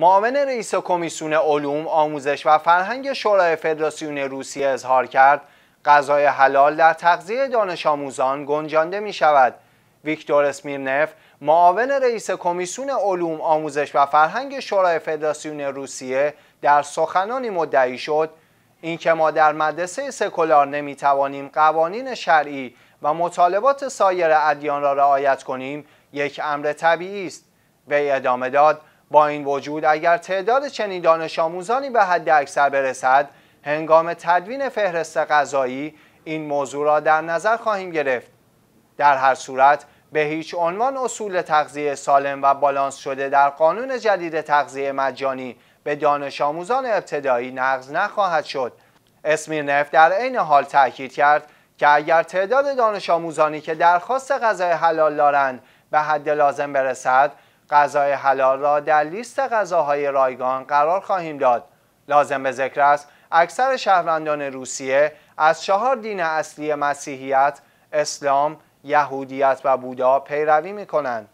معاون رئیس کمیسیون علوم آموزش و فرهنگ شورای فدراسیون روسیه اظهار کرد غذای حلال در تغذیه دانش آموزان گنجانده می شود ویکتور اسمیرنف معاون رئیس کمیسیون علوم آموزش و فرهنگ شورای فدراسیون روسیه در سخنانی مدعی شد اینکه ما در مدرسه سکولار توانیم قوانین شرعی و مطالبات سایر ادیان را رعایت کنیم یک امر طبیعی است وی ادامه داد با این وجود اگر تعداد چنین دانش آموزانی به حد اکثر برسد هنگام تدوین فهرست غذایی این موضوع را در نظر خواهیم گرفت در هر صورت به هیچ عنوان اصول تغذیه سالم و بالانس شده در قانون جدید تغذیه مجانی به دانش آموزان ابتدایی نقض نخواهد شد نفت در عین حال تاکید کرد که اگر تعداد دانش آموزانی که درخواست غذای حلال دارند به حد لازم برسد غذای حلال را در لیست غذاهای رایگان قرار خواهیم داد لازم به ذکر است اکثر شهروندان روسیه از چهار دین اصلی مسیحیت اسلام یهودیت و بودا پیروی می کنند